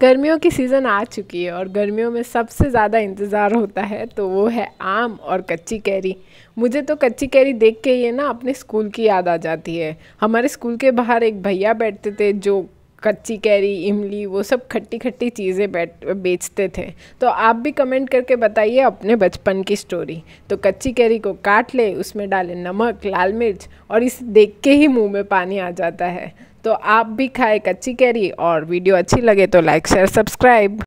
गर्मियों की सीज़न आ चुकी है और गर्मियों में सबसे ज़्यादा इंतज़ार होता है तो वो है आम और कच्ची कैरी मुझे तो कच्ची कैरी देख के ये ना अपने स्कूल की याद आ जाती है हमारे स्कूल के बाहर एक भैया बैठते थे जो कच्ची कैरी इमली वो सब खट्टी खट्टी चीज़ें बैठ बेचते थे तो आप भी कमेंट करके बताइए अपने बचपन की स्टोरी तो कच्ची कैरी को काट ले उसमें डालें नमक लाल मिर्च और इसे देख के ही मुंह में पानी आ जाता है तो आप भी खाए कच्ची कैरी और वीडियो अच्छी लगे तो लाइक शेयर सब्सक्राइब